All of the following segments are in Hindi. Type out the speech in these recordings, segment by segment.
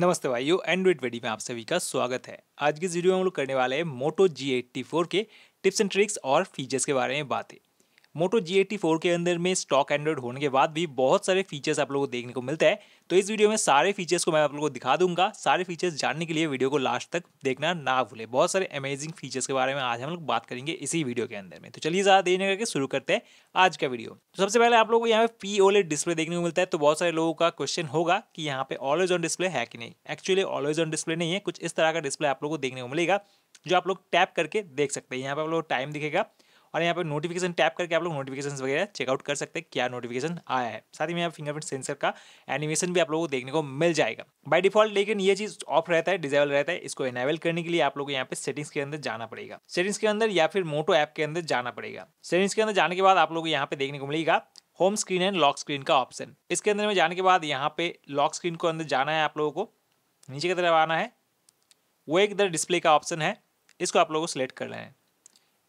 नमस्ते भाइयों एंड्रॉइड वेडी में आप सभी का स्वागत है आज की इस वीडियो में हम लोग करने वाले हैं मोटो जी एट्टी फोर के टिप्स एंड ट्रिक्स और फीचर्स के बारे में बातें मोटो जी एटी फोर के अंदर में स्टॉक एंड्रॉइड होने के बाद भी बहुत सारे फीचर्स आप लोगों को देखने को मिलता है तो इस वीडियो में सारे फीचर्स को मैं आप लोगों को दिखा दूंगा सारे फीचर्स जानने के लिए वीडियो को लास्ट तक देखना ना भूले बहुत सारे अमेजिंग फीचर्स के बारे में आज हम लोग बात करेंगे इसी वीडियो के अंदर में तो चलिए ज़्यादा देर करके शुरू करते हैं आज का वीडियो तो सबसे पहले आप लोगों को यहाँ पे पी ओलेट डिस्प्ले देखने को मिलता है तो बहुत सारे लोगों का क्वेश्चन होगा कि यहाँ पे ऑलवेज ऑन डिस्प्ले है कि नहीं एक्चुअली ऑलवेज ऑन डिस्प्ले नहीं है कुछ इस तरह का डिस्प्ले आप लोग को देखने को मिलेगा जो आप लोग टैप करके देख सकते हैं यहाँ पे आप लोग टाइम दिखेगा और यहाँ पर नोटिफिकेशन टैप करके आप लोग नोटिफिकेशन वगैरह चेकआउट कर सकते हैं क्या नोटिफिकेशन आया है साथ ही में यहाँ फिंगरप्रिंट सेंसर का एनिमेशन भी आप लोगों को देखने को मिल जाएगा बाय डिफॉल्ट लेकिन ये चीज ऑफ रहता है डिजेबल रहता है इसको एनेबल करने के लिए आप लोग यहाँ पे सेटिंग्स के अंदर जाना पड़ेगा सेटिंग्स के अंदर या फिर मोटो ऐप के अंदर जाना पड़ेगा सेटिंग्स के अंदर जाने के बाद आप लोग यहाँ पे देखने को मिलेगा home screen and lock screen का ऑप्शन इसके अंदर में जाने के बाद यहाँ पे लॉक स्क्रीन को अंदर जाना है आप लोगों को नीचे की तरफ आना है वो एक इधर डिस्प्ले का ऑप्शन है इसको आप लोगों को सिलेक्ट कर रहे हैं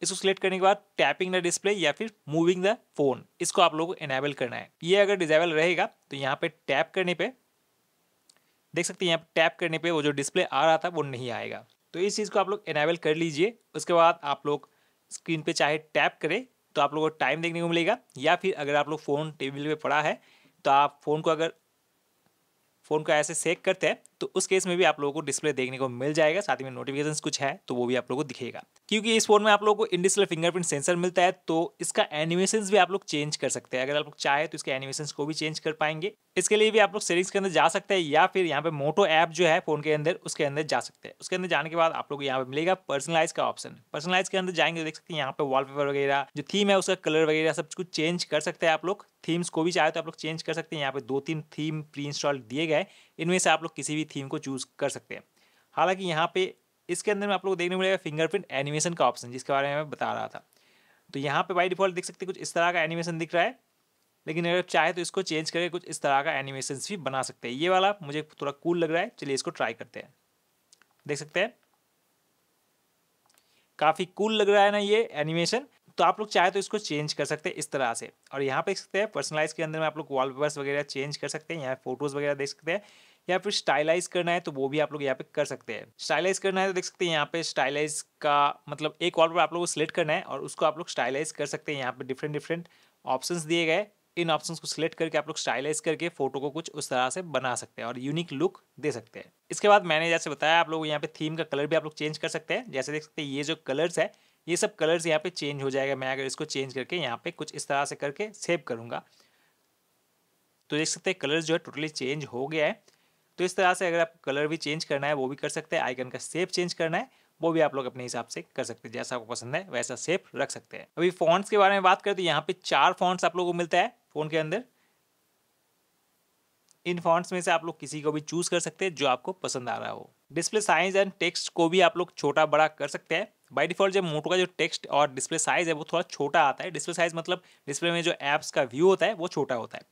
इसको सिलेक्ट करने के बाद टैपिंग द डिस्प्ले या फिर मूविंग द फोन इसको आप लोगों को इनेबल करना है ये अगर डिजेबल रहेगा तो यहाँ पे टैप करने पे देख सकते हैं यहाँ पे टैप करने पे वो जो डिस्प्ले आ रहा था वो नहीं आएगा तो इस चीज़ को आप लोग इनेबल कर लीजिए उसके बाद आप लोग स्क्रीन पर चाहे टैप करें तो आप लोगों को टाइम देखने को मिलेगा या फिर अगर आप लोग फ़ोन टेबल पर पड़ा है तो आप फ़ोन को अगर फ़ोन को ऐसे सेक करते हैं तो उस केस में भी आप लोगों को डिस्प्ले देखने को मिल जाएगा साथ ही में नोटिफिकेशन कुछ है तो वो भी आप लोगों को दिखेगा क्योंकि इस फोन में आप लोगों को इंडिस्प्ले फिंगरप्रिंट सेंसर मिलता है तो इसका एनिमेशन भी आप लोग चेंज कर सकते हैं अगर आप लोग चाहे तो इसके एनिमेशन को भी चेंज कर पाएंगे इसके लिए भी आप लोग सेटिंग्स के अंदर जा सकते हैं या फिर यहाँ पे मोटो ऐप जो है फोन के अंदर उसके अंदर जा सकते हैं उसके अंदर जाने के बाद आप लोग यहाँ पे मिलेगा पर्सनलाइज का ऑप्शन पर्सनलाइज के अंदर जाएंगे तो देख सकते हैं यहाँ पे वॉलपेपर वगैरह जो थीम है उसका कलर वगैरह सब कुछ चेंज कर सकते हैं आप लोग थीम्स को भी चाहे तो आप लोग चेंज कर सकते हैं यहाँ पे दो तीन थीम प्री इंस्टॉल दिए गए इनमें से आप लोग किसी भी थीम को चूज़ कर सकते हैं हालांकि यहाँ पे इसके अंदर में आप लोग देखने मिलेगा फिंगरप्रिंट एनिमेशन का ऑप्शन जिसके बारे में मैं बता रहा था तो यहाँ पे बाई डिफॉल्ट देख सकते कुछ इस तरह का एनिमेशन दिख रहा है लेकिन अगर चाहे तो इसको चेंज करके कुछ इस तरह का एनिमेशन भी बना सकते हैं ये वाला मुझे थोड़ा कूल लग रहा है चलिए इसको ट्राई करते हैं देख सकते हैं काफ़ी कूल लग रहा है ना ये एनिमेशन तो आप लोग चाहे तो इसको चेंज कर सकते हैं इस तरह से और यहाँ पे देख सकते हैं पर्सनलाइज के अंदर में आप लोग वॉलपेपर्स वगैरह चेंज कर सकते हैं यहाँ फोटोज़ वगैरह देख सकते हैं या फिर स्टाइलाइज करना है तो वो भी आप लोग यहाँ पे कर सकते हैं स्टाइलाइज करना है तो देख सकते हैं यहाँ पे स्टाइलाइज का मतलब एक वॉल पर आप लोग को सिलेक्ट करना है और उसको आप लोग स्टाइलाइज कर सकते हैं यहाँ पे डिफरेंट डिफरेंट ऑप्शंस दिए गए इन ऑप्शंस को सिलेक्ट करके आप लोग स्टाइलाइज करके फोटो को कुछ उस तरह से बना सकते हैं और यूनिक लुक दे सकते हैं इसके बाद मैंने जैसे बताया आप लोग यहाँ पे थीम का कलर भी आप लोग चेंज कर सकते हैं जैसे देख सकते हैं ये जो कलर्स है ये सब कलर्स यहाँ पे चेंज हो जाएगा मैं अगर इसको चेंज करके यहाँ पे कुछ इस तरह से करके सेव करूँगा तो देख सकते हैं कलर्स जो है टोटली चेंज हो गया है तो इस तरह से अगर आप कलर भी चेंज करना है वो भी कर सकते हैं आइकन का सेप चेंज करना है वो भी आप लोग अपने हिसाब से कर सकते हैं जैसा आपको पसंद है वैसा सेप रख सकते हैं अभी फॉन्ट्स के बारे में बात करें तो यहाँ पे चार फॉन्ट्स आप लोगों को मिलता है फ़ोन के अंदर इन फॉन्ट्स में से आप लोग किसी को भी चूज़ कर सकते हैं जो आपको पसंद आ रहा हो डिस्प्ले साइज एंड टेक्स्ट को भी आप लोग छोटा बड़ा कर सकते हैं बाई डिफॉल्ट जब मोटो का जो टेक्स्ट और डिस्प्ले साइज़ है वो थोड़ा छोटा आता है डिस्प्ले साइज़ मतलब डिस्प्ले में जो ऐप्स का व्यू होता है वो छोटा होता है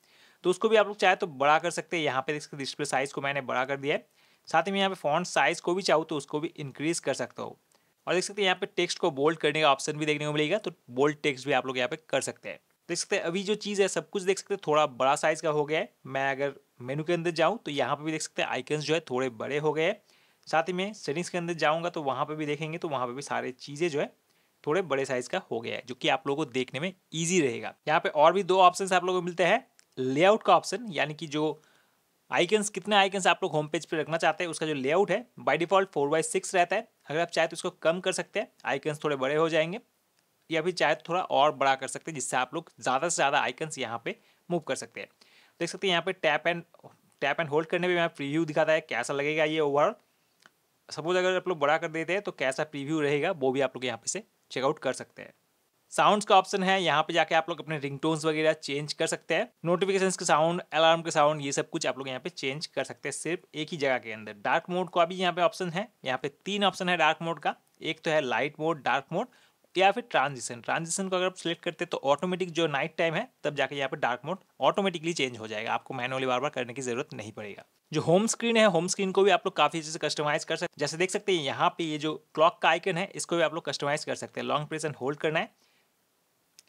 तो उसको भी आप लोग चाहे तो बड़ा कर सकते हैं यहाँ पे इसके डिस्प्ले साइज़ को मैंने बड़ा कर दिया है साथ ही में यहाँ पे फॉन्ट साइज़ को भी चाहूँ तो उसको भी इंक्रीज़ कर सकता हूँ और देख सकते हैं यहाँ पे टेक्स्ट को बोल्ड करने का ऑप्शन भी देखने को मिलेगा तो बोल्ड टेक्स्ट भी आप लोग यहाँ पे कर सकते हैं देख सकते हैं अभी जो चीज़ है सब कुछ देख सकते हैं थोड़ा बड़ा साइज़ का हो गया है मैं अगर मेनू के अंदर जाऊँ तो यहाँ पर भी देख सकते हैं आइकन्स जो है थोड़े बड़े हो गए हैं साथ ही मैं सेटिंग्स के अंदर जाऊँगा तो वहाँ पर भी देखेंगे तो वहाँ पर भी सारे चीज़ें जो है थोड़े बड़े साइज का हो गया है जो कि आप लोगों को देखने में ईजी रहेगा यहाँ पे और भी दो ऑप्शन आप लोगों को मिलते हैं लेआउट का ऑप्शन यानी कि जो आइकन्स कितने आइकन्स आप लोग होम पेज पर रखना चाहते हैं उसका जो लेआउट है by default four by six रहता है अगर आप चाहे तो इसको कम कर सकते हैं आइकन्स थोड़े बड़े हो जाएंगे या फिर चाहे तो थोड़ा और बड़ा कर सकते हैं जिससे आप लोग ज़्यादा से ज़्यादा आइकन्स यहाँ पे मूव कर सकते हैं देख सकते हैं यहाँ पे tap and tap and hold करने पर यहाँ प्रीव्यू दिखाता है कैसा लगेगा ये ओवरऑल सपोज अगर आप लोग बड़ा कर देते हैं तो कैसा प्रीव्यू रहेगा वो भी आप लोग यहाँ पे से चेकआउट कर सकते हैं साउंड्स का ऑप्शन है यहाँ पे जाके आप लोग अपने रिंगटोन्स वगैरह चेंज कर सकते हैं नोटिफिकेशंस के साउंड अलार्म के साउंड ये सब कुछ आप लोग यहाँ पे चेंज कर सकते हैं सिर्फ एक ही जगह के अंदर डार्क मोड का भी यहाँ पे ऑप्शन है यहाँ पे तीन ऑप्शन है डार्क मोड का एक तो है लाइट मोड डार्क मोड या फिर ट्रांजिशन ट्रांजिशन को अगर आप सिलेक्ट करते तो ऑटोमेटिक जो नाइट टाइम है तब जाके यहाँ पर डार्क मोड ऑटोमेटिकली चेंज हो जाएगा आपको मैनुअली बार बार करने की जरूरत नहीं पड़ेगा जो होम स्क्रीन है होम स्क्रीन को भी आप लोग काफी अच्छे से कस्टमाइज कर सकते जैसे देख सकते हैं यहाँ पे ये जो क्लॉक का आइकन है इसको भी आप लोग कस्टमाइज कर सकते हैं लॉन्ग प्रेस एंड होल्ड करना है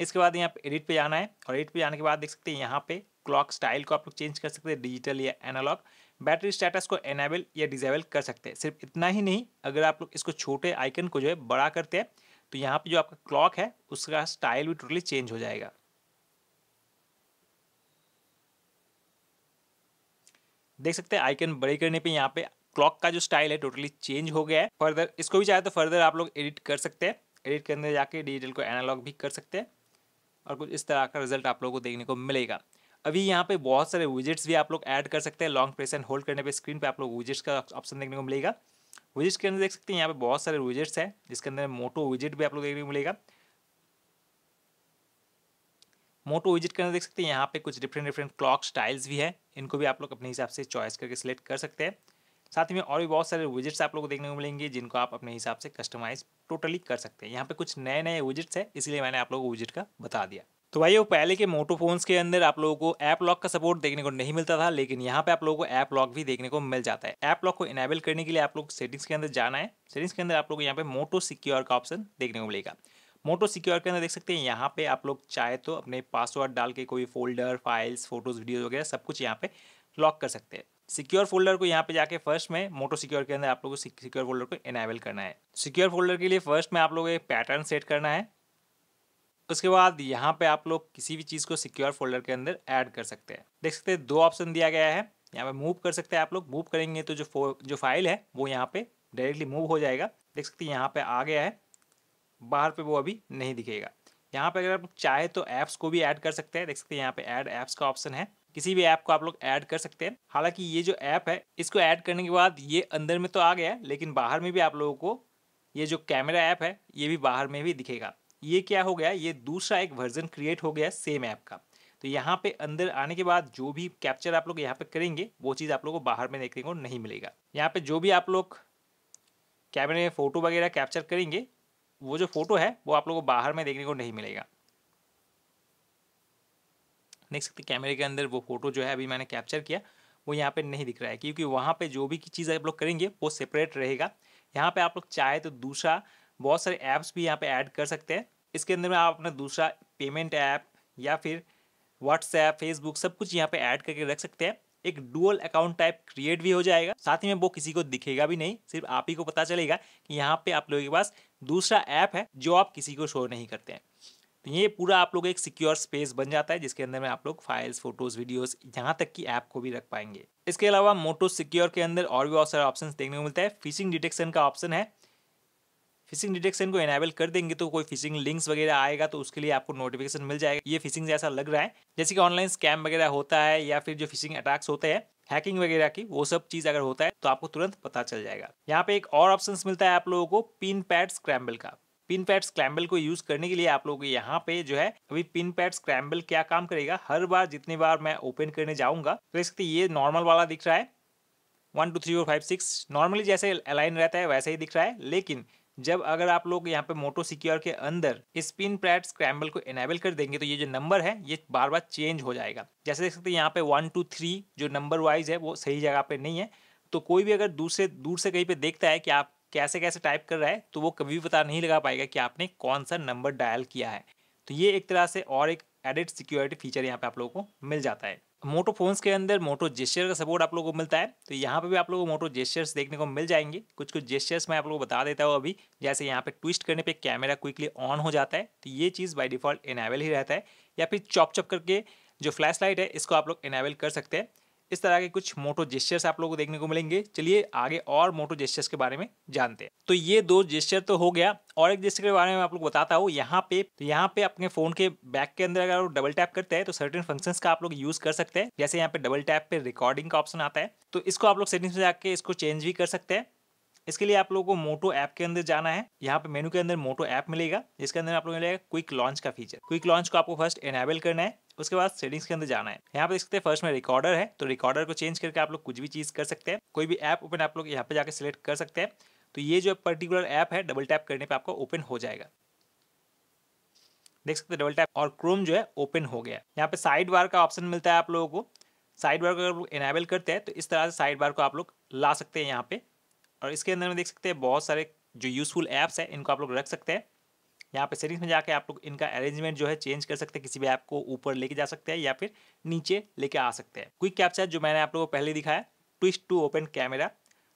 इसके बाद यहाँ पे एडिट पे जाना है और एडिट पे जाने के बाद देख सकते हैं यहाँ पे क्लॉक स्टाइल को आप लोग चेंज कर सकते हैं डिजिटल या एनालॉग बैटरी स्टेटस को एनेबल या डिजेबल कर सकते हैं सिर्फ इतना ही नहीं अगर आप लोग इसको छोटे आइकन को जो है बड़ा करते हैं तो यहाँ पे जो आपका क्लॉक है उसका स्टाइल भी टोटली चेंज हो जाएगा देख सकते हैं आइकन बड़े करने पे यहाँ पे क्लॉक का जो स्टाइल है टोटली चेंज हो गया है फर्दर इसको भी चाहे तो फर्दर आप लोग एडिट कर सकते हैं एडिट करने जाके डिजिटल को एनालॉग भी कर सकते हैं और कुछ इस तरह का रिजल्ट आप लोग को देखने को मिलेगा अभी यहाँ पे बहुत सारे विजिट्स भी आप लोग ऐड कर सकते हैं लॉन्ग प्रेस एंड होल्ड करने पे स्क्रीन पे आप लोग विजिट्स का ऑप्शन देखने को मिलेगा विजिट के अंदर देख सकते हैं यहाँ पे बहुत सारे विजिट्स हैं जिसके अंदर मोटो विजिट भी आप लोग देखने को मिलेगा मोटो विजिट के अंदर देख सकते हैं यहाँ पे कुछ डिफरेंट डिफरेंट क्लॉक स्टाइल्स भी है इनको भी आप लोग अपने हिसाब से चॉइस करके सिलेक्ट कर सकते हैं साथ ही में और भी बहुत सारे विजिट्स आप लोग को देखने को मिलेंगे जिनको आप अपने हिसाब से कस्टमाइज टोटली कर सकते हैं यहाँ पे कुछ नए नए विजिट्स हैं इसलिए मैंने आप लोगों को विजिट का बता दिया तो भाई वो पहले के मोटो फोन्स के अंदर आप लोगों को ऐप लॉक का सपोर्ट देखने को नहीं मिलता था लेकिन यहाँ पे आप लोगों को ऐप लॉक भी देखने को मिल जाता है ऐप लॉक को इनेबल करने के लिए आप लोग सेटिंग्स के अंदर जाना है सेटिंग्स के अंदर आप लोग को यहाँ पे मोटो सिक्योर का ऑप्शन देखने को मिलेगा मोटो सिक्योर के अंदर देख सकते हैं यहाँ पे आप लोग चाहे तो अपने पासवर्ड डाल के कोई फोल्डर फाइल्स फोटोज वीडियोज वगैरह सब कुछ यहाँ पे लॉक कर सकते हैं सिक्योर फोल्डर को यहाँ पे जाके फर्स्ट में मोटो सिक्योर के अंदर आप लोगों को सिक्योर फोल्डर को इनेबल करना है सिक्योर फोल्डर के लिए फर्स्ट में आप लोगों को पैटर्न सेट करना है उसके बाद यहाँ पे आप लोग किसी भी चीज़ को सिक्योर फोल्डर के अंदर ऐड कर सकते हैं देख सकते हैं दो ऑप्शन दिया गया है यहाँ पे मूव कर सकते हैं आप लोग मूव करेंगे तो जो जो फाइल है वो यहाँ पे डायरेक्टली मूव हो जाएगा देख सकते हैं यहाँ पे आ गया है बाहर पे वो अभी नहीं दिखेगा यहाँ पे अगर आप चाहे तो ऐप्स को भी ऐड कर सकते हैं देख सकते हैं यहाँ पे ऐड ऐप्स का ऑप्शन है किसी भी ऐप को आप लोग ऐड कर सकते हैं हालांकि ये जो ऐप है इसको ऐड करने के बाद ये अंदर में तो आ गया है लेकिन बाहर में भी आप लोगों को ये जो कैमरा ऐप है ये भी बाहर में भी दिखेगा ये क्या हो गया ये दूसरा एक वर्जन क्रिएट हो गया सेम ऐप का तो यहाँ पे अंदर आने के बाद जो भी कैप्चर आप लोग यहाँ पे करेंगे वो चीज़ आप लोगों को बाहर में देखने को नहीं मिलेगा यहाँ पे जो भी आप लोग कैमरे में फ़ोटो वगैरह कैप्चर करेंगे वो जो फ़ोटो है वो आप लोगों को बाहर में देखने को नहीं मिलेगा देख सकते कैमरे के अंदर वो फ़ोटो जो है अभी मैंने कैप्चर किया वो यहाँ पे नहीं दिख रहा है क्योंकि वहाँ पे जो भी चीज़ आप लोग करेंगे वो सेपरेट रहेगा यहाँ पे आप लोग चाहे तो दूसरा बहुत सारे ऐप्स भी यहाँ पे ऐड कर सकते हैं इसके अंदर में आप अपना दूसरा पेमेंट ऐप या फिर व्हाट्सएप फेसबुक सब कुछ यहाँ पे ऐड करके रख सकते हैं एक डुअल अकाउंट टाइप क्रिएट भी हो जाएगा साथ ही में वो किसी को दिखेगा भी नहीं सिर्फ आप ही को पता चलेगा कि यहाँ पे आप लोगों के पास दूसरा ऐप है जो आप किसी को शो नहीं करते हैं तो ये पूरा आप लोग एक सिक्योर स्पेस बन जाता है जिसके अंदर में आप लोग फाइल्स फोटोज वीडियोस यहाँ तक की ऐप को भी रख पाएंगे इसके अलावा मोटो सिक्योर के अंदर और भी बहुत सारे ऑप्शन देखने को मिलता है फिशिंग डिटेक्शन का ऑप्शन है फिशिंग डिटेक्शन को एनेबल कर देंगे तो कोई फिशिंग लिंक्स वगैरह आएगा तो उसके लिए आपको नोटिफिकेशन मिल जाएगा ये फिशिंग जैसा लग रहा है जैसे कि ऑनलाइन स्कैम वगैरह होता है या फिर जो फिशिंग अटैक्स होते हैं हैकिंग वगैरह की वो सब चीज अगर होता है तो आपको तुरंत पता चल जाएगा यहाँ पे एक और ऑप्शन मिलता है आप लोगों को पिन पैड स्क्रैम्बल का पिन पैड स्क्रैम्बल को यूज करने के लिए आप लोग यहाँ पे जो है अभी पिन पैड स्क्रैम्बल क्या काम करेगा हर बार जितनी बार मैं ओपन करने जाऊंगा तो देख सकते ये नॉर्मल वाला दिख रहा है one two three four five six normally जैसे अलाइन रहता है वैसे ही दिख रहा है लेकिन जब अगर आप लोग यहाँ पे मोटो सिक्योर के अंदर स्पिन पैड स्क्रैम्बल को इनेबल कर देंगे तो ये जो नंबर है ये बार बार चेंज हो जाएगा जैसे देख सकते हैं यहाँ पे वन टू थ्री जो नंबर वाइज है वो सही जगह पे नहीं है तो कोई भी अगर दूसरे दूर से कहीं पे देखता है कि आप कैसे कैसे टाइप कर रहा है तो वो कभी भी पता नहीं लगा पाएगा कि आपने कौन सा नंबर डायल किया है तो ये एक तरह से और एक एडिट सिक्योरिटी फीचर यहाँ पे आप लोगों को मिल जाता है मोटो फोन्स के अंदर मोटो जेस्चर का सपोर्ट आप लोगों को मिलता है तो यहाँ पे भी आप लोगों को मोटो जेस्चर्स देखने को मिल जाएंगे कुछ कुछ जेस्चर्स मैं आप लोगों को बता देता हूँ अभी जैसे यहाँ पे ट्विस्ट करने पे कैमरा क्विकली ऑन हो जाता है तो ये चीज़ बाय डिफॉल्ट इनेबल ही रहता है या फिर चॉप चॉप करके जो फ्लैश लाइट है इसको आप लोग इनेबल कर सकते हैं इस तरह के कुछ मोटो जेस्टर्स आप लोगों को देखने को मिलेंगे चलिए आगे और मोटो जेस्टर्स के बारे में जानते हैं तो ये दो जेस्टर तो हो गया और एक जेस्टर के बारे में आप लोग बताता हूँ यहाँ पे तो यहाँ पे अपने फोन के बैक के अंदर अगर डबल टैप करते हैं तो सर्टन फंक्शन का आप लोग यूज कर सकते हैं जैसे यहाँ पे डबल टैप पे रिकॉर्डिंग का ऑप्शन आता है तो इसको आप लोग सेटिंग्स में जाके इसको चेंज भी कर सकते हैं इसके लिए आप लोगों को मोटो ऐप के अंदर जाना है यहाँ पे मेनू के अंदर मोटो ऐप मिलेगा जिसके अंदर आप लोग मिलेगा क्विक लॉन्च का फीचर क्विक लॉन्च को आपको फर्स्ट एनेबल करना है उसके बाद सेटिंग्स के अंदर जाना है यहाँ पे देख सकते हैं फर्स्ट में रिकॉर्डर है तो रिकॉर्डर को चेंज करके आप लोग कुछ भी चीज़ कर सकते हैं कोई भी ऐप ओपन आप लोग यहाँ पे जाकर सिलेक्ट कर सकते हैं तो ये जो पर्टिकुलर ऐप है डबल टैप करने पर आपको ओपन हो जाएगा देख सकते हैं डबल टैप और क्रोम जो है ओपन हो गया यहाँ पे साइड बार का ऑप्शन मिलता है आप लोगों को साइड बार को अगर इनेबल करते हैं तो इस तरह से साइड बार को आप लोग ला सकते हैं यहाँ पे और इसके अंदर में देख सकते हैं बहुत सारे जो यूजफुल ऐप्स है इनको आप लोग रख सकते हैं यहाँ पे सेटिंग्स में जाके आप लोग इनका अरेंजमेंट जो है चेंज कर सकते हैं किसी भी ऐप को ऊपर लेके जा सकते हैं या फिर नीचे लेके आ सकते हैं क्विक कैप्चर जो मैंने आप लोगों को पहले दिखाया ट्विस्ट टू ओपन कैमरा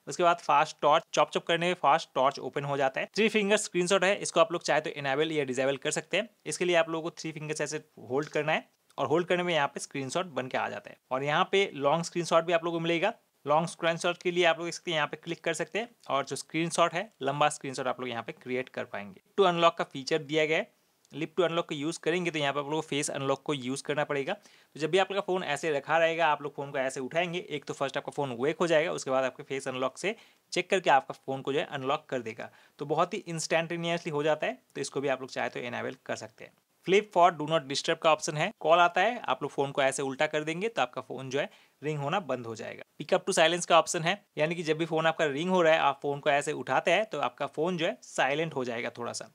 उसके बाद फास्ट टॉर्च चॉप चॉप करने में फास्ट टॉर्च ओपन हो जाता है थ्री फिंगर स्क्रीन है इसको आप लोग चाहे तो इनेबल या डिजेबल कर सकते हैं इसके लिए आप लोगों को थ्री फिंगर्स ऐसे होल्ड करना है और होल्ड करने में यहाँ पे स्क्रीनशॉट बन के आ जाता है और यहाँ पे लॉन्ग स्क्रीनशॉट भी आप लोगों को मिलेगा लॉन्ग शॉट के लिए आप लोग इसके यहाँ पे क्लिक कर सकते हैं और जो शॉट है लंबा शॉट आप लोग यहाँ पे क्रिएट कर पाएंगे टू अनलॉक का फीचर दिया गया है लिप टू अनलॉक का यूज़ करेंगे तो यहाँ पर आप लोग फेस अनलॉक को यूज़ करना पड़ेगा तो जब भी आप लोग फ़ोन ऐसे रखा रहेगा आप लोग फ़ोन को ऐसे उठाएंगे एक तो फर्स्ट आपका फ़ोन वेक हो जाएगा उसके बाद आपके फेस अनलॉक से चेक करके आपका फ़ोन को जो है अनलॉक कर देगा तो बहुत ही इंस्टेंटेनियसली हो जाता है तो इसको भी आप लोग चाहे तो इनेबल कर सकते हैं flip for do not disturb का ऑप्शन है कॉल आता है आप लोग फोन को ऐसे उल्टा कर देंगे तो आपका फोन जो है रिंग होना बंद हो जाएगा पिकअप टू साइलेंस का ऑप्शन है यानी कि जब भी फोन आपका रिंग हो रहा है आप फोन को ऐसे उठाते हैं तो आपका फोन जो है साइलेंट हो जाएगा थोड़ा सा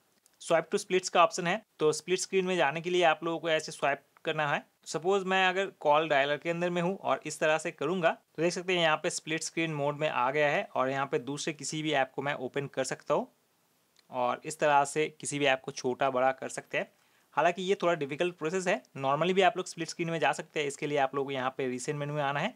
स्वाइप टू स्प्लिट्स का ऑप्शन है तो स्प्लिट स्क्रीन में जाने के लिए आप लोगों को ऐसे स्वाइप करना है सपोज मैं अगर कॉल डायलर के अंदर में हूँ और इस तरह से करूंगा तो देख सकते हैं यहाँ पे स्प्लिट स्क्रीन मोड में आ गया है और यहाँ पे दूसरे किसी भी ऐप को मैं ओपन कर सकता हूँ और इस तरह से किसी भी ऐप को छोटा बड़ा कर सकते हैं हालांकि ये थोड़ा डिफिकल्ट प्रोसेस है नॉर्मली भी आप लोग स्प्लिट स्क्रीन में जा सकते हैं इसके लिए आप लोग यहाँ पे रिसेंट मेनू में आना है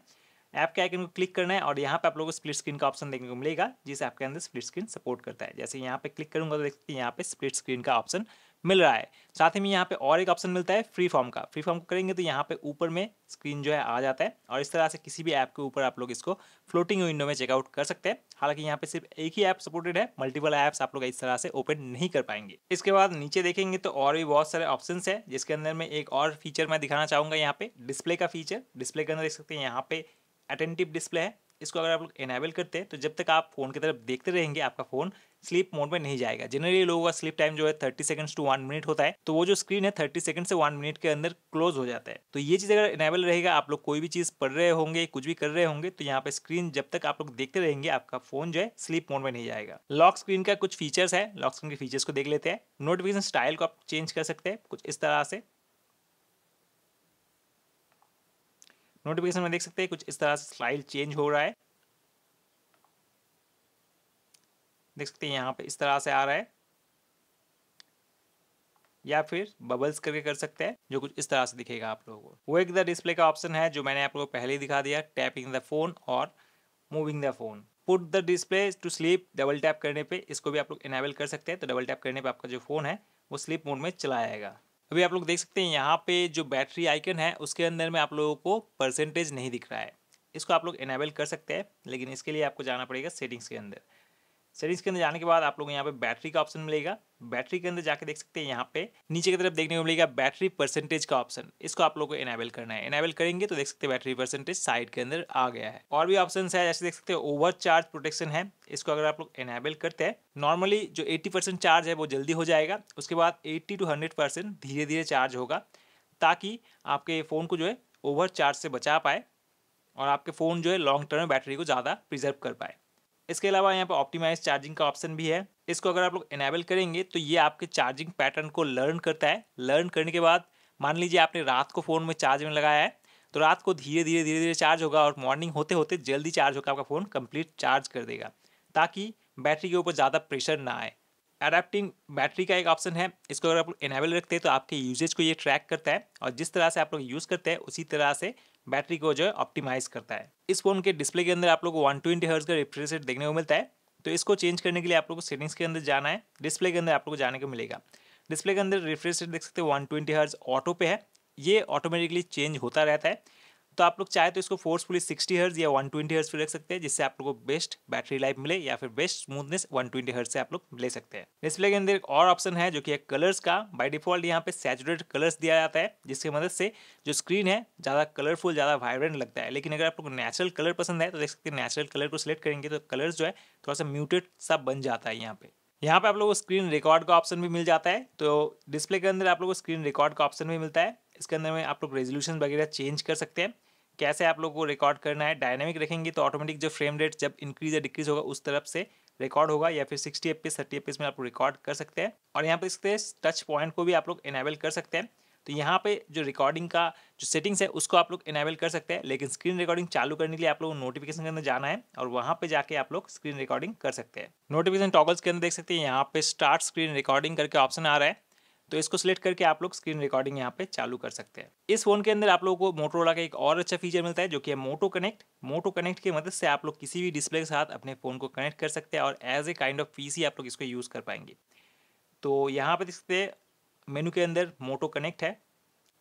ऐप के आइकन को क्लिक करना है और यहाँ पे आप लोगों को स्प्लिट स्क्रीन का ऑप्शन देखने को मिलेगा जिस ऐप के अंदर स्प्लिट स्क्रीन सपोर्ट करता है जैसे यहाँ पे क्लिक करूंगा तो देखते हैं यहाँ पे स्प्लिट स्क्रीन का ऑप्शन मिल रहा है साथ ही में यहाँ पे और एक ऑप्शन मिलता है फ्री फॉर्म का फ्री फॉर्म करेंगे तो यहाँ पे ऊपर में स्क्रीन जो है आ जाता है और इस तरह से किसी भी ऐप के ऊपर आप लोग इसको फ्लोटिंग विंडो में चेकआउट कर सकते हैं हालांकि यहाँ पे सिर्फ एक ही ऐप सपोर्टेड है मल्टीपल ऐप्स आप लोग इस तरह से ओपन नहीं कर पाएंगे इसके बाद नीचे देखेंगे तो और भी बहुत सारे ऑप्शन है जिसके अंदर में एक और फीचर मैं दिखाना चाहूंगा यहाँ पे डिस्प्ले का फीचर डिस्प्ले के अंदर देख सकते हैं यहाँ पे अटेंटिव डिस्प्ले है इसको अगर आप लोग इनेबल करते हैं तो जब तक आप फोन की तरफ देखते रहेंगे आपका फोन स्लीप मोड में नहीं जाएगा जनरली लोगों का स्लीप टाइम जो है thirty seconds to one minute होता है तो वो जो स्क्रीन है थर्टी सेकंड से वन मिनट के अंदर क्लोज हो जाता है तो ये चीज़ अगर इनेबल रहेगा आप लोग कोई भी चीज़ पढ़ रहे होंगे कुछ भी कर रहे होंगे तो यहाँ पे स्क्रीन जब तक आप लोग देखते रहेंगे आपका फोन जो है स्लीप मोड में नहीं जाएगा लॉक स्क्रीन का कुछ फीचर्स है लॉक स्क्रीन के फीचर्स को देख लेते हैं नोटिफिकेशन स्टाइल को आप चेंज कर सकते हैं कुछ इस तरह से नोटिफिकेशन में देख सकते हैं कुछ इस तरह से स्टाइल चेंज हो रहा है देख सकते हैं यहाँ पे इस तरह से आ रहा है या फिर बबल्स करके कर सकते हैं जो कुछ इस तरह से दिखेगा आप लोगों को वो एक द डिस्प्ले का ऑप्शन है जो मैंने आप लोगों को पहले ही दिखा दिया टैपिंग द फोन और moving the phone put the display to sleep double tap करने पे इसको भी आप लोग इनेबल कर सकते हैं तो डबल टैप करने पे आपका जो फोन है वो स्लीप मोड में चला जाएगा अभी आप लोग देख सकते हैं यहाँ पे जो बैटरी आइकन है उसके अंदर में आप लोगों को परसेंटेज नहीं दिख रहा है इसको आप लोग इनेबल कर सकते हैं लेकिन इसके लिए आपको जाना पड़ेगा सेटिंग्स के अंदर सेटिंग्स के अंदर जाने के बाद आप लोग यहाँ पे बैटरी का ऑप्शन मिलेगा बैटरी के अंदर जाके देख सकते हैं यहाँ पे नीचे की तरफ देखने को मिलेगा बैटरी परसेंटेज का ऑप्शन इसको आप लोग को इनेबल करना है इनेबल करेंगे तो देख सकते हैं बैटरी परसेंटेज साइड के अंदर आ गया है और भी ऑप्शन है जैसे देख सकते हैं ओवर चार्ज प्रोटेक्शन है इसको अगर आप लोग इनेबल करते हैं नॉर्मली जो एट्टी चार्ज है वो जल्दी हो जाएगा उसके बाद एट्टी टू हंड्रेड धीरे धीरे चार्ज होगा ताकि आपके फ़ोन को जो है ओवर चार्ज से बचा पाए और आपके फ़ोन जो है लॉन्ग टर्म बैटरी को ज़्यादा प्रिजर्व कर पाए इसके अलावा यहाँ पर ऑप्टिमाइज चार्जिंग का ऑप्शन भी है इसको अगर आप लोग इनेबल करेंगे तो ये आपके चार्जिंग पैटर्न को लर्न करता है लर्न करने के बाद मान लीजिए आपने रात को फ़ोन में चार्ज में लगाया है तो रात को धीरे धीरे धीरे धीरे चार्ज होगा और मॉर्निंग होते होते जल्दी चार्ज होकर आपका फ़ोन कंप्लीट चार्ज कर देगा ताकि बैटरी के ऊपर ज़्यादा प्रेशर ना आए अडेप्टिंग बैटरी का एक ऑप्शन है इसको अगर आप लोग इनेबल रखते हैं तो आपके यूजेज को ये ट्रैक करता है और जिस तरह से आप लोग यूज़ करते हैं उसी तरह से बैटरी को जो है ऑप्टिमाइज़ करता है इस फोन के डिस्प्ले के अंदर आप लोग को वन ट्वेंटी हर्ज का रिफ्रेश रेट देखने को मिलता है तो इसको चेंज करने के लिए आप लोग को सेटिंग्स के अंदर जाना है डिस्प्ले के अंदर आप लोग को जाने को मिलेगा डिस्प्ले के अंदर रिफ्रेश रेट देख सकते हैं वन ट्वेंटी हर्ज ऑटो पे है ये ऑटोमेटिकली चेंज होता रहता है तो आप लोग चाहे तो इसको फोर्सफुली सिक्सटी हर्ज या वन ट्वेंटी हर्ज पे रख सकते हैं जिससे आप लोग को बेस्ट बैटरी लाइफ मिले या फिर बेस्ट स्मूथनेस वन ट्वेंटी हर्ज से आप लोग ले सकते हैं डिस्प्ले के अंदर एक और ऑप्शन है जो कि कलर्स का बाई डिफॉल्ट यहाँ पे सैचुरेट कलर्स दिया जाता है जिसकी मदद से जो स्क्रीन है ज़्यादा कलरफुल ज़्यादा वाइब्रेंट लगता है लेकिन अगर आप लोग नेचुरल कलर पसंद है तो देख सकते हैं नेचुरल कलर को सिलेक्ट करेंगे तो कलर्स जो है थोड़ा सा म्यूटेड सा बन जाता है यहाँ पे यहाँ पे आप लोग को स्क्रीन रिकॉर्ड का ऑप्शन भी मिल जाता है तो डिस्प्ले के अंदर आप लोगों को स्क्रीन रिकॉर्ड का ऑप्शन भी मिलता है इसके अंदर में आप लोग रेजोल्यूशन वगैरह चेंज कर सकते हैं कैसे आप लोग को रिकॉर्ड करना है डायनेमिक रखेंगे तो ऑटोमेटिक जो फ्रेम रेट जब इंक्रीज या डिक्रीज होगा उस तरफ से रिकॉर्ड होगा या फिर सिक्सटी एफ थर्टी एफ में आप रिकॉर्ड कर सकते हैं और यहाँ पर इसके टच पॉइंट को भी आप लोग इनेबल कर सकते हैं तो यहाँ पे जो रिकॉर्डिंग का जो सेटिंग्स है उसको आप लोग इनेबल कर सकते हैं लेकिन स्क्रीन रिकॉर्डिंग चालू करने के लिए आप लोग नोटिफिकेशन के अंदर जाना है और वहाँ पे जाके आप लोग स्क्रीन रिकॉर्डिंग कर सकते हैं नोटिफिकेशन टॉगल्स के अंदर देख सकते हैं यहाँ पे स्टार्ट स्क्रीन रिकॉर्डिंग करके ऑप्शन आ रहा है तो इसको सिलेक्ट करके आप लोग स्क्रीन रिकॉर्डिंग यहाँ पे चालू कर सकते हैं इस फोन के अंदर आप लोगों को मोटरोला का एक और अच्छा फीचर मिलता है जो कि है मोटो कनेक्ट मोटो कनेक्ट की मदद से आप लोग किसी भी डिस्प्ले के साथ अपने फ़ोन को कनेक्ट कर सकते हैं और as a kind of PC आप लोग इसको यूज़ कर पाएंगे तो यहाँ पर देख सकते हैं मेनू के अंदर मोटो कनेक्ट है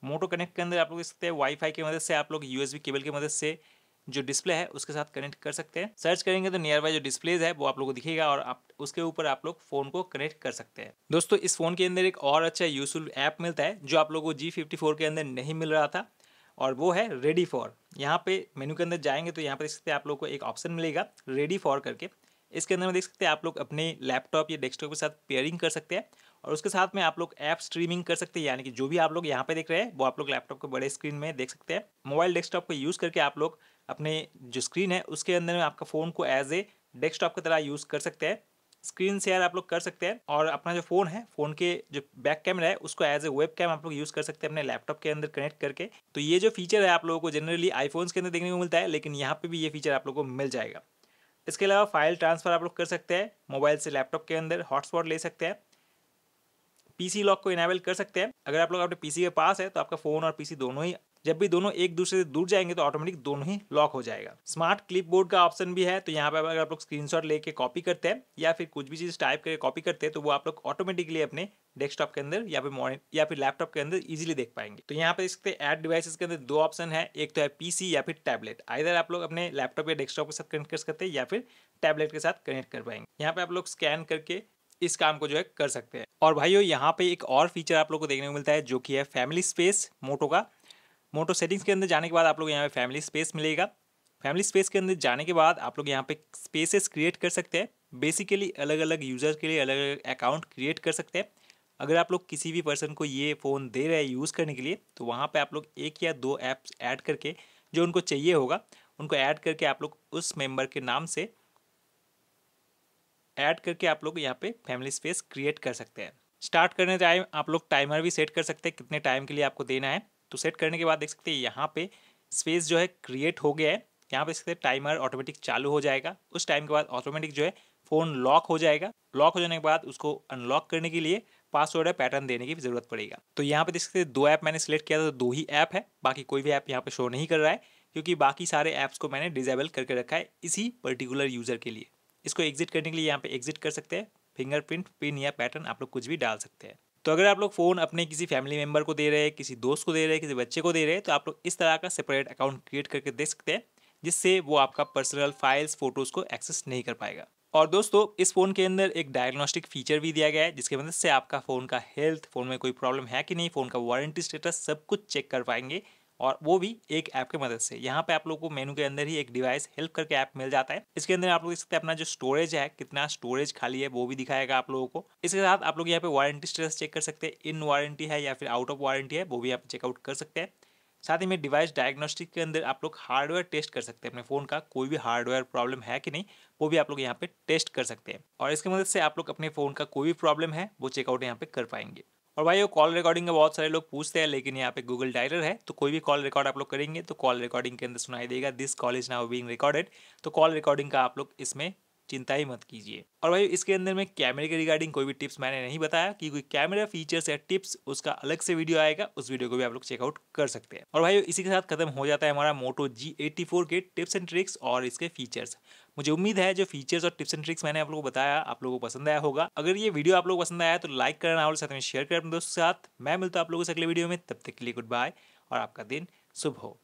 मोटो कनेक्ट के अंदर आप लोग देख सकते हैं वाईफाई की मदद से आप लोग यूएसबी केबल की मदद से जो डिस्प्ले है उसके साथ कनेक्ट कर सकते हैं सर्च करेंगे तो नियर बाई जो डिस्प्लेज है वो आप लोग को दिखेगा और आप उसके ऊपर आप लोग फोन को कनेक्ट कर सकते हैं दोस्तों इस फोन के अंदर एक और अच्छा यूजफुल ऐप मिलता है जो आप लोगों को जी फिफ्टी फोर के अंदर नहीं मिल रहा था और वो है रेडी फॉर यहाँ पे मेन्यू के अंदर जाएंगे तो यहाँ पर देख सकते हैं आप लोग को एक ऑप्शन मिलेगा रेडी फॉर करके इसके अंदर में देख सकते हैं आप लोग अपने लैपटॉप या डेस्कटॉप के साथ पेयरिंग कर सकते हैं और उसके साथ में आप लोग ऐप स्ट्रीमिंग कर सकते हैं यानी कि जो भी आप लोग यहाँ पे देख रहे हैं वो आप लोग लैपटॉप के बड़े स्क्रीन में देख सकते हैं मोबाइल डेस्कटॉप को यूज़ करके आप लोग अपने जो स्क्रीन है उसके अंदर में आपका फ़ोन को एज ए डेस्कटॉप की तरह यूज़ कर सकते हैं स्क्रीन शेयर आप लोग कर सकते हैं और अपना जो फ़ोन है फ़ोन के जो बैक कैमरा है उसको एज ए वेब कैम आप लोग यूज़ कर सकते हैं अपने लैपटॉप के अंदर कनेक्ट करके तो ये जो फीचर है आप लोगों को जनरली आईफोन्स के अंदर देखने को मिलता है लेकिन यहाँ पे भी ये फीचर आप लोगों को मिल जाएगा इसके अलावा फाइल ट्रांसफ़र आप लोग कर सकते हैं मोबाइल से लैपटॉप के अंदर हॉटस्पॉट ले सकते हैं पीसी लॉक को इनेबल कर सकते हैं अगर आप लोग अपने पीसी के पास है तो आपका फोन और पीसी दोनों ही जब भी दोनों एक दूसरे से दूर जाएंगे तो ऑटोमेटिक दोनों ही लॉक हो जाएगा स्मार्ट क्लिपबोर्ड का ऑप्शन भी है तो यहाँ पे अगर आप लोग स्क्रीनशॉट लेके कॉपी करते हैं या फिर कुछ भी चीज़ टाइप करके कॉपी करते हैं तो वो आप लोग ऑटोमेटिकली अपने डेस्कटॉप के अंदर या फिर या फिर लैपटॉप के अंदर इजिली देख पाएंगे तो यहाँ पे देख सकते हैं एड डिवाइसेस के अंदर दो ऑप्शन है एक तो है पीसी या फिर टैबलेट आइधर आप लोग अपने लैपटॉप या डेस्कटॉप के साथ कनेक्ट कर सकते हैं या फिर टैबलेट के साथ कनेक्ट कर पाएंगे यहाँ पे आप लोग स्कैन करके इस काम को जो है कर सकते हैं और भाइयों यहाँ पे एक और फीचर आप लोग को देखने को मिलता है जो कि है फैमिली स्पेस मोटो का मोटो सेटिंग्स के अंदर जाने के बाद आप लोग यहाँ पे फैमिली स्पेस मिलेगा फैमिली स्पेस के अंदर जाने के बाद आप लोग यहाँ पे स्पेसेस क्रिएट कर सकते हैं बेसिकली अलग अलग यूज़र्स के लिए अलग अलग अकाउंट क्रिएट कर सकते हैं अगर आप लोग किसी भी पर्सन को ये फ़ोन दे रहे हैं यूज़ करने के लिए तो वहाँ पे आप लोग एक या दो ऐप्स ऐड करके जो उनको चाहिए होगा उनको ऐड करके आप लोग उस मेंबर के नाम से ऐड करके आप लोग यहाँ पे फैमिली स्पेस क्रिएट कर सकते हैं स्टार्ट करने टाइम आप लोग टाइमर भी सेट कर सकते हैं कितने टाइम के लिए आपको देना है तो सेट करने के बाद देख सकते हैं यहाँ पे स्पेस जो है क्रिएट हो गया है यहाँ पे देख सकते हैं टाइमर ऑटोमेटिक चालू हो जाएगा उस टाइम के बाद ऑटोमेटिक जो है फ़ोन लॉक हो जाएगा लॉक हो जाने के बाद उसको अनलॉक करने के लिए पासवर्ड है पैटर्न देने की जरूरत पड़ेगा तो यहाँ पे देख सकते हैं दो ऐप मैंने सेलेक्ट किया था तो दो ही ऐप है बाकी कोई भी ऐप यहाँ पे शो नहीं कर रहा है क्योंकि बाकी सारे ऐप्स को मैंने डिजेबल करके रखा है इसी पर्टिकुलर यूज़र के लिए इसको एग्जिट करने के लिए यहाँ पे एग्जिट कर सकते हैं फिंगरप्रिंट पिन या पैटर्न आप लोग कुछ भी डाल सकते हैं तो अगर आप लोग फ़ोन अपने किसी फैमिली मेम्बर को दे रहे हैं किसी दोस्त को दे रहे हैं किसी बच्चे को दे रहे हैं तो आप लोग इस तरह का सेपरेट अकाउंट क्रिएट करके दे सकते हैं जिससे वो आपका पर्सनल फाइल्स फोटोज़ को एक्सेस नहीं कर पाएगा और दोस्तों इस फ़ोन के अंदर एक डायग्नोस्टिक फीचर भी दिया गया है जिसके मदद से आपका फ़ोन का हेल्थ फ़ोन में कोई प्रॉब्लम है कि नहीं फ़ोन का वारंटी स्टेटस सब कुछ चेक कर पाएंगे और वो भी एक ऐप की मदद से यहाँ पे आप लोग को मेनू के अंदर ही एक डिवाइस हेल्प करके ऐप मिल जाता है इसके अंदर आप लोग देख सकते हैं अपना जो स्टोरेज है कितना स्टोरेज खाली है वो भी दिखाएगा आप लोगों को इसके साथ आप लोग यहाँ पे वारंटी स्टेटस चेक कर सकते हैं इन वारंटी है या फिर आउट ऑफ वारंटी है वो भी आप चेकआउट कर सकते हैं साथ ही में डिवाइस डायग्नोस्टिक के अंदर आप लोग हार्डवेयर टेस्ट कर सकते हैं अपने फ़ोन का कोई भी हार्डवेयर प्रॉब्लम है कि नहीं वो भी आप लोग यहाँ पे टेस्ट कर सकते हैं और इसकी मदद से आप लोग अपने फ़ोन का कोई भी प्रॉब्लम है वो चेकआउट यहाँ पे कर पाएंगे और भाई वो कॉल रिकॉर्डिंग का बहुत सारे लोग पूछते हैं लेकिन यहाँ पे गूगल डायलर है तो कोई भी कॉल रिकॉर्ड आप लोग करेंगे तो कॉल रिकॉर्डिंग के अंदर सुनाई देगा this call is now being recorded तो कॉल रिकॉर्डिंग का आप लोग इसमें चिंता ही मत कीजिए और भाई इसके अंदर में कैमरे के रिगार्डिंग कोई भी टिप्स मैंने नहीं बताया कि कोई कैमरा फीचर्स या टिप्स उसका अलग से वीडियो आएगा उस वीडियो को भी आप लोग चेकआउट कर सकते हैं और भाई इसी के साथ खत्म हो जाता है हमारा मोटो जी एट्टी फोर के टिप्स एंड ट्रिक्स और इसके फीचर्स मुझे उम्मीद है जो फीचर्स और टिप्स एंड ट्रिक्स मैंने आप लोगों को बताया आप लोगों को पसंद आया होगा अगर ये वीडियो आप लोगों को पसंद आया तो लाइक करना और साथ में शेयर करें अपने दोस्तों के साथ मैं मिलता हूँ आप लोगों से अगले वीडियो में तब तक के लिए गुड बाय और आपका दिन शुभ हो